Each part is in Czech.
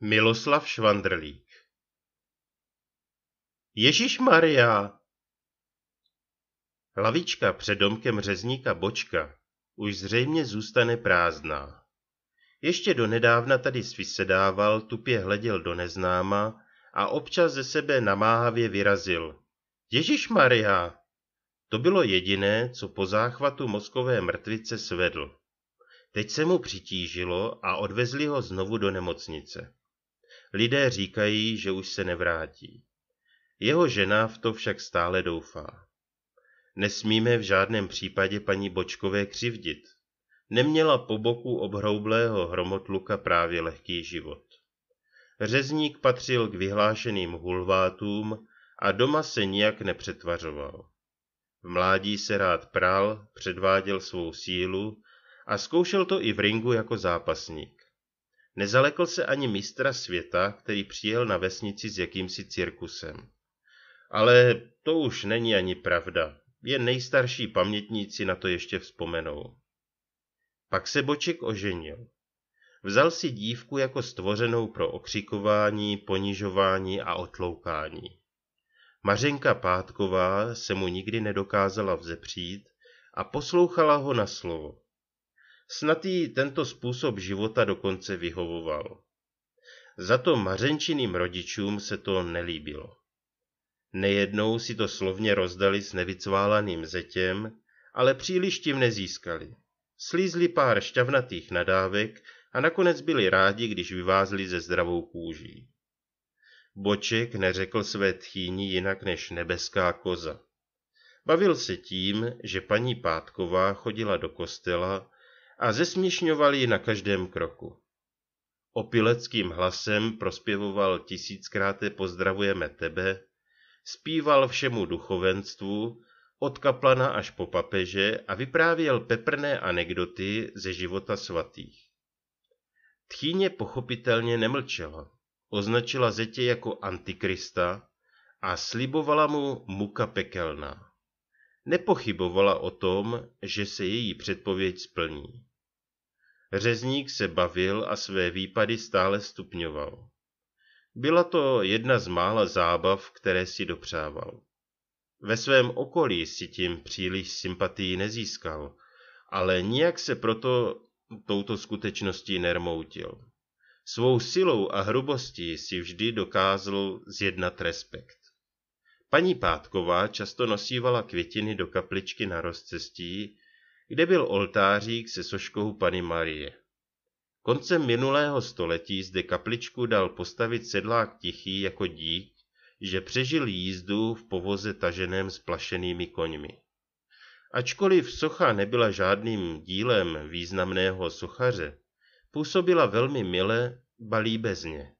Miloslav Švandrlík Ježíš Maria! Lavička před domkem řezníka Bočka už zřejmě zůstane prázdná. Ještě do nedávna tady svisedával, tupě hleděl do neznáma a občas ze sebe namáhavě vyrazil. Ježíš Maria! To bylo jediné, co po záchvatu mozkové mrtvice svedl. Teď se mu přitížilo a odvezli ho znovu do nemocnice. Lidé říkají, že už se nevrátí. Jeho žena v to však stále doufá. Nesmíme v žádném případě paní Bočkové křivdit. Neměla po boku obhroublého hromotluka právě lehký život. Řezník patřil k vyhlášeným hulvátům a doma se nijak nepřetvařoval. V mládí se rád pral, předváděl svou sílu a zkoušel to i v ringu jako zápasník. Nezalekl se ani mistra světa, který přijel na vesnici s jakýmsi cirkusem. Ale to už není ani pravda, jen nejstarší pamětníci na to ještě vzpomenou. Pak se Boček oženil. Vzal si dívku jako stvořenou pro okřikování, ponižování a otloukání. Mařenka Pátková se mu nikdy nedokázala vzepřít a poslouchala ho na slovo. Snad jí tento způsob života dokonce vyhovoval. Za to mařenčiným rodičům se to nelíbilo. Nejednou si to slovně rozdali s nevycválaným zetěm, ale příliš tím nezískali. Slízli pár šťavnatých nadávek a nakonec byli rádi, když vyvázli ze zdravou kůží. Boček neřekl své tchýni jinak než nebeská koza. Bavil se tím, že paní Pátková chodila do kostela a zesměšňoval ji na každém kroku. Opileckým hlasem prospěvoval tisíckráte pozdravujeme tebe, zpíval všemu duchovenstvu, od kaplana až po papeže a vyprávěl peprné anekdoty ze života svatých. Tchýně pochopitelně nemlčela, označila Zetě jako antikrista a slibovala mu muka pekelná. Nepochybovala o tom, že se její předpověď splní. Řezník se bavil a své výpady stále stupňoval. Byla to jedna z mála zábav, které si dopřával. Ve svém okolí si tím příliš sympatii nezískal, ale nijak se proto touto skutečností nermoutil. Svou silou a hrubostí si vždy dokázal zjednat respekt. Paní Pátková často nosívala květiny do kapličky na rozcestí, kde byl oltářík se soškou Pany Marie. Koncem minulého století zde kapličku dal postavit sedlák tichý jako dík, že přežil jízdu v povoze taženém s plašenými koňmi. Ačkoliv socha nebyla žádným dílem významného sochaře, působila velmi mile, balí bezně.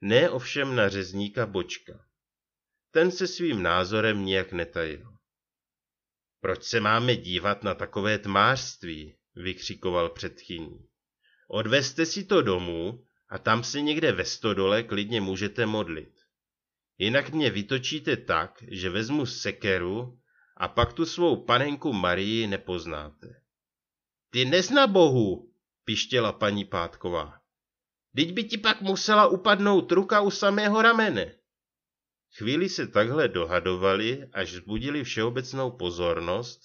Ne ovšem na řezníka Bočka. Ten se svým názorem nijak netajil. Proč se máme dívat na takové tmářství? vykřikoval předchyní. Odvezte si to domů a tam se někde ve stodole klidně můžete modlit. Jinak mě vytočíte tak, že vezmu sekeru a pak tu svou panenku Marii nepoznáte. Ty nezna Bohu, pištěla paní Pátková. Teď by ti pak musela upadnout ruka u samého ramene. Chvíli se takhle dohadovali, až zbudili všeobecnou pozornost,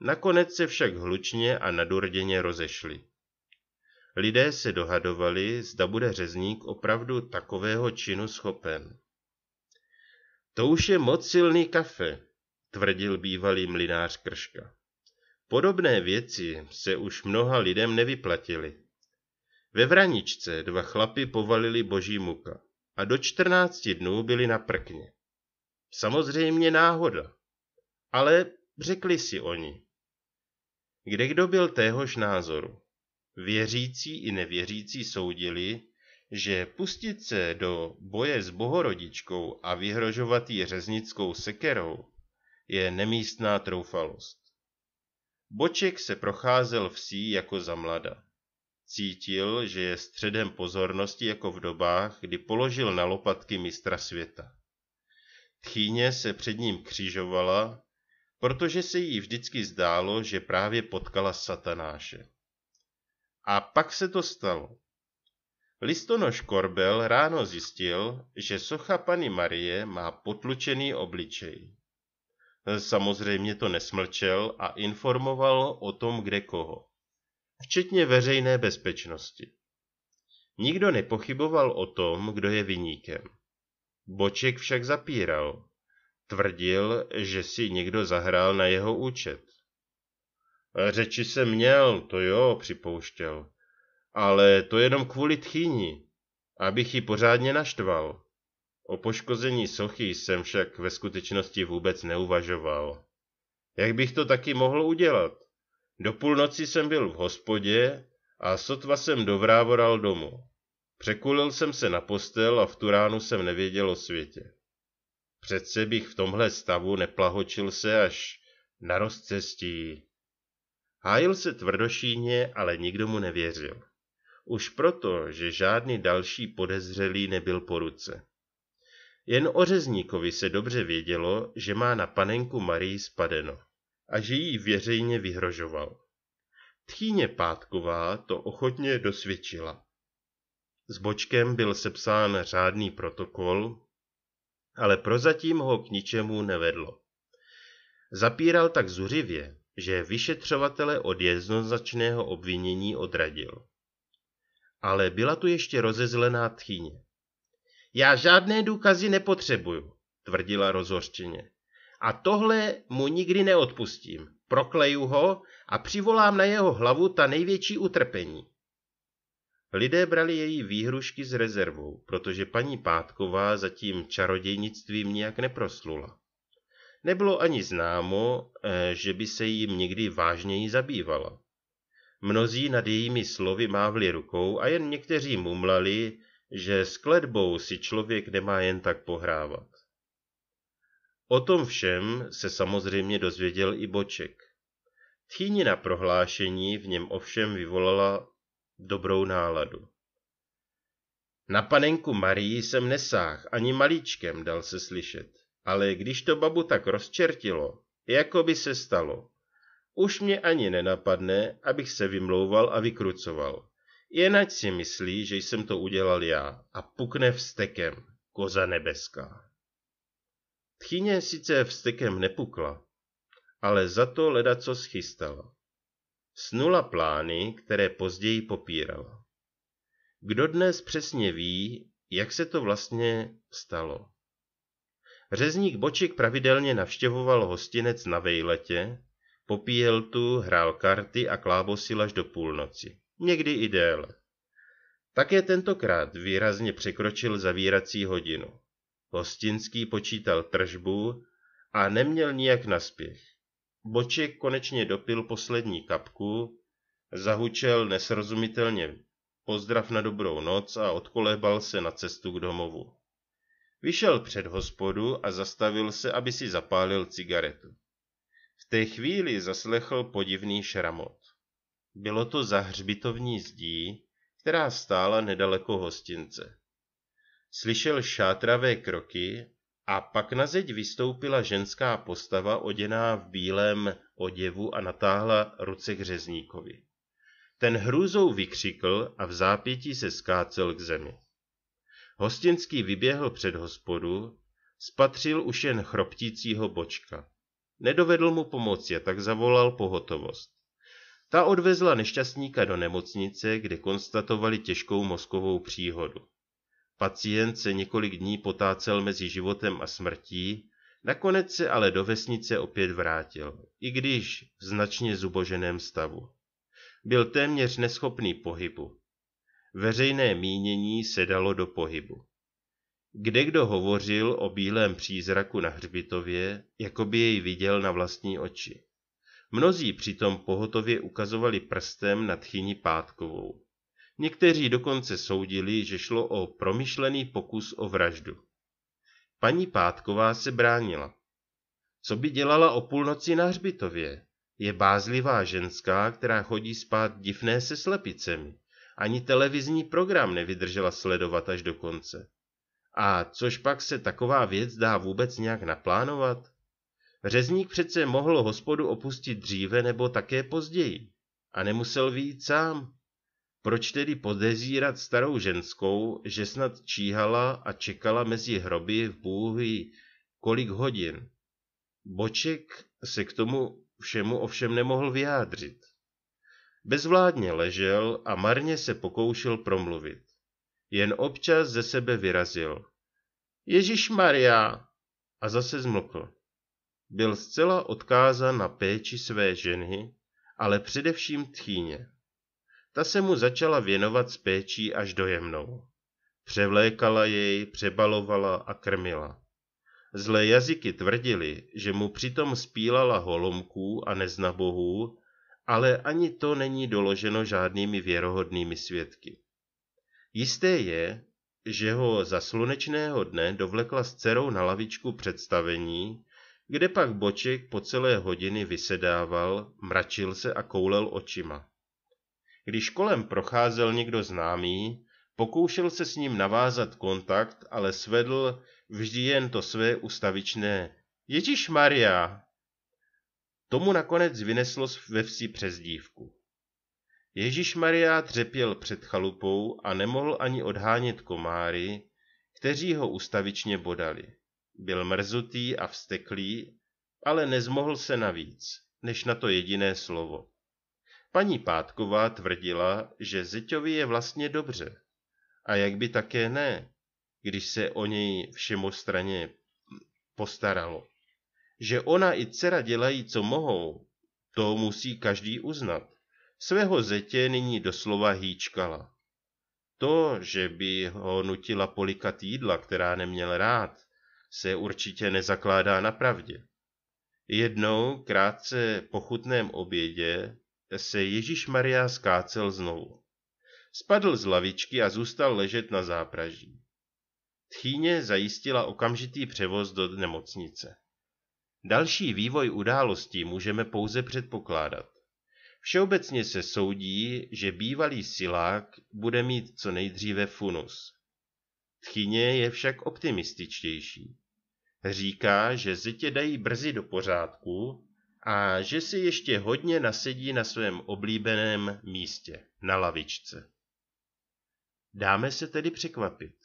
nakonec se však hlučně a nadurděně rozešli. Lidé se dohadovali, zda bude řezník opravdu takového činu schopen. To už je moc silný kafe, tvrdil bývalý mlinář Krška. Podobné věci se už mnoha lidem nevyplatily. Ve Vraničce dva chlapy povalili boží muka a do 14 dnů byli na prkně. Samozřejmě náhoda, ale řekli si oni. Kde kdo byl téhož názoru? Věřící i nevěřící soudili, že pustit se do boje s bohorodičkou a vyhrožovat ji řeznickou sekerou je nemístná troufalost. Boček se procházel vsí jako za mlada. Cítil, že je středem pozornosti jako v dobách, kdy položil na lopatky mistra světa. Tchýně se před ním křižovala, protože se jí vždycky zdálo, že právě potkala satanáše. A pak se to stalo. Listonož Korbel ráno zjistil, že socha Pany Marie má potlučený obličej. Samozřejmě to nesmlčel a informoval o tom kde koho včetně veřejné bezpečnosti. Nikdo nepochyboval o tom, kdo je viníkem. Boček však zapíral. Tvrdil, že si někdo zahrál na jeho účet. Řeči se měl, to jo, připouštěl. Ale to jenom kvůli tchýni, abych ji pořádně naštval. O poškození sochy jsem však ve skutečnosti vůbec neuvažoval. Jak bych to taky mohl udělat? Do půlnoci jsem byl v hospodě a sotva jsem dovrávoral domů. Překulil jsem se na postel a v tu ránu jsem nevěděl o světě. Přece bych v tomhle stavu neplahočil se až na rozcestí. Hájil se tvrdošíně, ale nikdo mu nevěřil. Už proto, že žádný další podezřelý nebyl po ruce. Jen ořezníkovi se dobře vědělo, že má na panenku Marii spadeno a že jí věřejně vyhrožoval. Tchýně Pátková to ochotně dosvědčila. S Bočkem byl sepsán řádný protokol, ale prozatím ho k ničemu nevedlo. Zapíral tak zuřivě, že vyšetřovatele od jednoznačného obvinění odradil. Ale byla tu ještě rozezlená tchýně. Já žádné důkazy nepotřebuju, tvrdila rozhořčeně. A tohle mu nikdy neodpustím. Prokleju ho a přivolám na jeho hlavu ta největší utrpení. Lidé brali její výhrušky s rezervou, protože paní Pátková zatím čarodějnictvím nijak neproslula. Nebylo ani známo, eh, že by se jim někdy vážněji zabývala. Mnozí nad jejími slovy mávli rukou a jen někteří mumlali, že s kledbou si člověk nemá jen tak pohrávat. O tom všem se samozřejmě dozvěděl i Boček. Tchýnina prohlášení v něm ovšem vyvolala dobrou náladu. Na panenku Marii jsem nesáh, ani malíčkem dal se slyšet, ale když to babu tak rozčertilo, jako by se stalo. Už mě ani nenapadne, abych se vymlouval a vykrucoval. Jen ať si myslí, že jsem to udělal já a pukne vstekem, koza nebeská. Tchyně sice vstekem nepukla, ale za to leda co schystala. Snula plány, které později popírala. Kdo dnes přesně ví, jak se to vlastně stalo? Řezník Boček pravidelně navštěvoval hostinec na vejletě, popíjel tu, hrál karty a klábosil až do půlnoci. Někdy i déle. Také tentokrát výrazně překročil zavírací hodinu. Hostinský počítal tržbu a neměl nijak naspěch. Boček konečně dopil poslední kapku, zahučel nesrozumitelně pozdrav na dobrou noc a odkolébal se na cestu k domovu. Vyšel před hospodu a zastavil se, aby si zapálil cigaretu. V té chvíli zaslechl podivný šramot. Bylo to za hřbitovní zdí, která stála nedaleko hostince. Slyšel šátravé kroky a pak na zeď vystoupila ženská postava oděná v bílém oděvu a natáhla ruce k řezníkovi. Ten hrůzou vykřikl a v zápětí se skácel k zemi. Hostinský vyběhl před hospodu, spatřil už jen chroptícího bočka. Nedovedl mu pomoci a tak zavolal pohotovost. Ta odvezla nešťastníka do nemocnice, kde konstatovali těžkou mozkovou příhodu. Pacient se několik dní potácel mezi životem a smrtí, nakonec se ale do vesnice opět vrátil, i když v značně zuboženém stavu. Byl téměř neschopný pohybu. Veřejné mínění se dalo do pohybu. Kde kdo hovořil o bílém přízraku na hřbitově, jako by jej viděl na vlastní oči. Mnozí přitom pohotově ukazovali prstem na tchyni pátkovou. Někteří dokonce soudili, že šlo o promyšlený pokus o vraždu. Paní Pátková se bránila. Co by dělala o půlnoci na hřbitově? Je bázlivá ženská, která chodí spát divné se slepicemi. Ani televizní program nevydržela sledovat až do konce. A což pak se taková věc dá vůbec nějak naplánovat? Řezník přece mohl hospodu opustit dříve nebo také později. A nemusel vyjít sám. Proč tedy podezírat starou ženskou, že snad číhala a čekala mezi hroby v bůhy kolik hodin? Boček se k tomu všemu ovšem nemohl vyjádřit. Bezvládně ležel a marně se pokoušel promluvit. Jen občas ze sebe vyrazil. Ježíš Maria! A zase zmlkl. Byl zcela odkázan na péči své ženy, ale především tchýně. Ta se mu začala věnovat s péčí až dojemnou. Převlékala jej, přebalovala a krmila. Zlé jazyky tvrdili, že mu přitom spílala holomků a neznabohů, ale ani to není doloženo žádnými věrohodnými svědky. Jisté je, že ho za slunečného dne dovlekla s dcerou na lavičku představení, kde pak Boček po celé hodiny vysedával, mračil se a koulel očima. Když kolem procházel někdo známý, pokoušel se s ním navázat kontakt, ale svedl vždy jen to své ustavičné Ježíš Maria. Tomu nakonec vyneslo ve vsi přezdívku. Ježíš Maria třepěl před chalupou a nemohl ani odhánět komáry, kteří ho ustavičně bodali. Byl mrzutý a vsteklý, ale nezmohl se navíc, než na to jediné slovo. Paní Pátková tvrdila, že Zeťovi je vlastně dobře. A jak by také ne, když se o něj všemostraně postaralo. Že ona i dcera dělají, co mohou, to musí každý uznat. Svého zetě nyní doslova hýčkala. To, že by ho nutila polikat jídla, která neměl rád, se určitě nezakládá na pravdě. Jednou, krátce po chutném obědě, se Ježíš Maria skácel znovu. Spadl z lavičky a zůstal ležet na zápraží. Tchýně zajistila okamžitý převoz do nemocnice. Další vývoj událostí můžeme pouze předpokládat. Všeobecně se soudí, že bývalý silák bude mít co nejdříve funus. Tchyně je však optimističtější. Říká, že zitě dají brzy do pořádku a že si ještě hodně nasedí na svém oblíbeném místě, na lavičce. Dáme se tedy překvapit.